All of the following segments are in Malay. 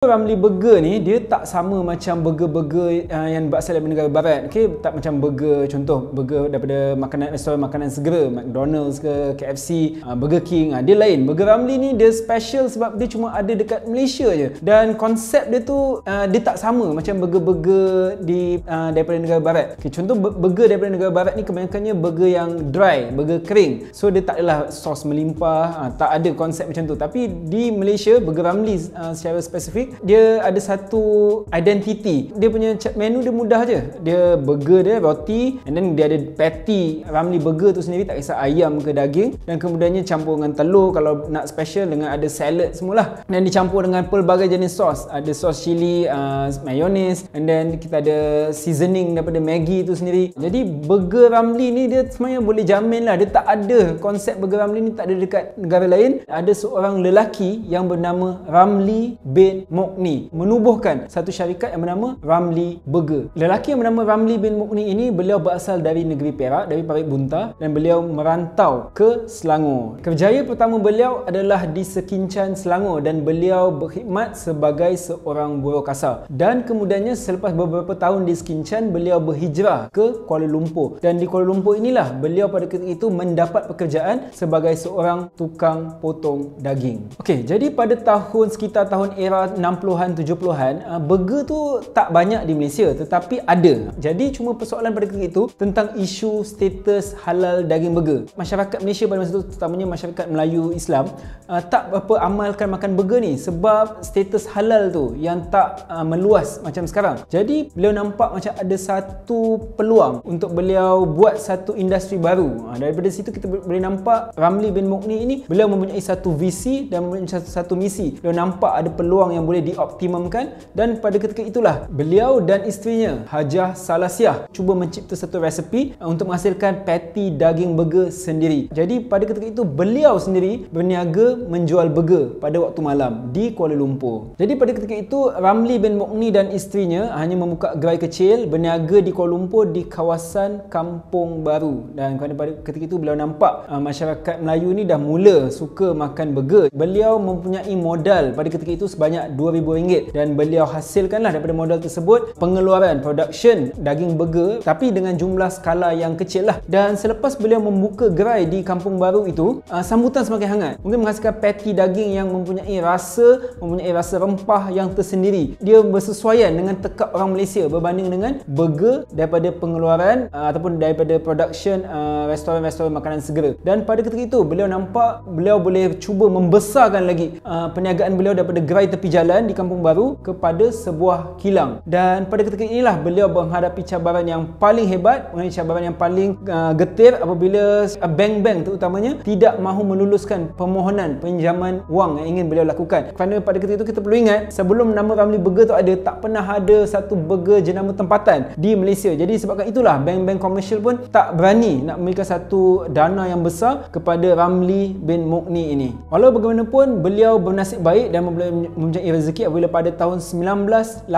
Ramly Burger ni dia tak sama macam burger-burger uh, yang berasal dari negara barat okay? tak macam burger contoh burger daripada makanan restoran makanan segera McDonald's ke KFC uh, Burger King uh, dia lain Burger Ramly ni dia special sebab dia cuma ada dekat Malaysia je dan konsep dia tu uh, dia tak sama macam burger-burger di uh, daripada negara barat okay, contoh burger daripada negara barat ni kebanyakannya burger yang dry burger kering so dia tak adalah sos melimpah uh, tak ada konsep macam tu tapi di Malaysia Burger Ramly uh, secara spesifik dia ada satu identity. Dia punya menu dia mudah je. Dia burger dia roti and then dia ada patty ramly burger tu sendiri tak kisah ayam ke daging dan kemudiannya campur dengan telur kalau nak special dengan ada salad semulalah. Dan dicampur dengan pelbagai jenis sos. Ada sos cili, uh, mayonnaise and then kita ada seasoning daripada Maggi tu sendiri. Jadi burger ramly ni dia sebenarnya boleh jamin lah. Dia tak ada konsep burger ramly ni tak ada dekat negara lain. Ada seorang lelaki yang bernama Ramli bin Mo Mokni menubuhkan satu syarikat yang bernama Ramli Burger. Lelaki yang bernama Ramli bin Mokni ini beliau berasal dari negeri Perak dari Parit Bunta dan beliau merantau ke Selangor. Kerjaya pertama beliau adalah di Sekincan Selangor dan beliau berkhidmat sebagai seorang buruh kasar. Dan kemudiannya selepas beberapa tahun di Sekincan beliau berhijrah ke Kuala Lumpur. Dan di Kuala Lumpur inilah beliau pada ketika itu mendapat pekerjaan sebagai seorang tukang potong daging. Okey, jadi pada tahun sekitar tahun era 60-an, 70-an ah, burger tu tak banyak di Malaysia tetapi ada. Jadi cuma persoalan pada ketika itu tentang isu status halal daging burger. Masyarakat Malaysia pada masa itu terutamanya masyarakat Melayu Islam ah, tak apa amalkan makan burger ni sebab status halal tu yang tak ah, meluas macam sekarang. Jadi beliau nampak macam ada satu peluang untuk beliau buat satu industri baru. Daripada situ kita boleh nampak Ramli bin Mokni ini beliau mempunyai satu visi dan mempunyai satu misi. Beliau nampak ada peluang yang boleh dioptimumkan dan pada ketika itulah beliau dan isterinya Hajah Salasiah cuba mencipta satu resepi uh, untuk menghasilkan patty daging burger sendiri. Jadi pada ketika itu beliau sendiri berniaga menjual burger pada waktu malam di Kuala Lumpur. Jadi pada ketika itu Ramli bin Mokni dan isterinya uh, hanya membuka gerai kecil berniaga di Kuala Lumpur di kawasan Kampung Baru dan kerana pada ketika itu beliau nampak uh, masyarakat Melayu ni dah mula suka makan burger. Beliau mempunyai modal pada ketika itu sebanyak RM2,000 dan beliau hasilkanlah daripada modal tersebut pengeluaran production daging burger tapi dengan jumlah skala yang kecil lah dan selepas beliau membuka gerai di kampung baru itu uh, sambutan semakin hangat mungkin menghasilkan patty daging yang mempunyai rasa mempunyai rasa rempah yang tersendiri dia bersesuaian dengan tekak orang Malaysia berbanding dengan burger daripada pengeluaran uh, ataupun daripada production uh, restoran-restoran makanan segera dan pada ketika itu beliau nampak beliau boleh cuba membesarkan lagi uh, perniagaan beliau daripada gerai tepi jalan jalan di Kampung Baru kepada sebuah kilang dan pada ketika inilah beliau menghadapi cabaran yang paling hebat mengenai cabaran yang paling uh, getir apabila bank-bank terutamanya tidak mahu meluluskan permohonan pinjaman wang yang ingin beliau lakukan kerana pada ketika itu kita perlu ingat sebelum nama Ramli Burger tu ada tak pernah ada satu burger jenama tempatan di Malaysia jadi sebabkan itulah bank-bank komersial pun tak berani nak memberikan satu dana yang besar kepada Ramli bin Mukni ini walau bagaimanapun beliau bernasib baik dan mempunyai rezeki apabila pada tahun 1984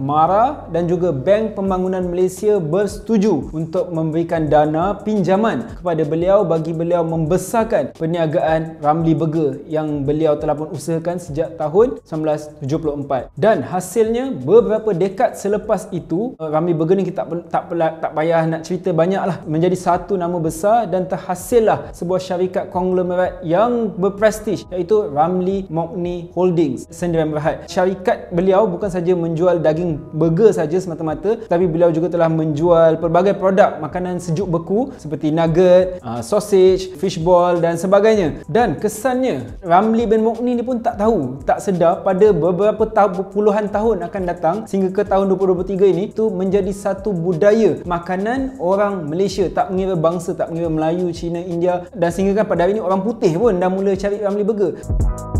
MARA dan juga Bank Pembangunan Malaysia bersetuju untuk memberikan dana pinjaman kepada beliau bagi beliau membesarkan perniagaan Ramli Burger yang beliau telah pun usahakan sejak tahun 1974 dan hasilnya beberapa dekad selepas itu eh, Ramli Burger ni kita tak tak tak payah nak cerita banyak lah, menjadi satu nama besar dan terhasil lah sebuah syarikat konglomerat yang berprestij iaitu Ramli Mokni Holdings Sandy Bahat. Syarikat beliau bukan saja menjual daging burger saja semata-mata tapi beliau juga telah menjual pelbagai produk makanan sejuk beku seperti nugget, uh, sausage, fishball dan sebagainya. Dan kesannya Ramli bin Mokni ni pun tak tahu, tak sedar pada beberapa tahun, puluhan tahun akan datang sehingga ke tahun 2023 ini tu menjadi satu budaya makanan orang Malaysia tak mengira bangsa, tak mengira Melayu, Cina, India dan sehingga kan pada hari ini orang putih pun dah mula cari Ramli Burger.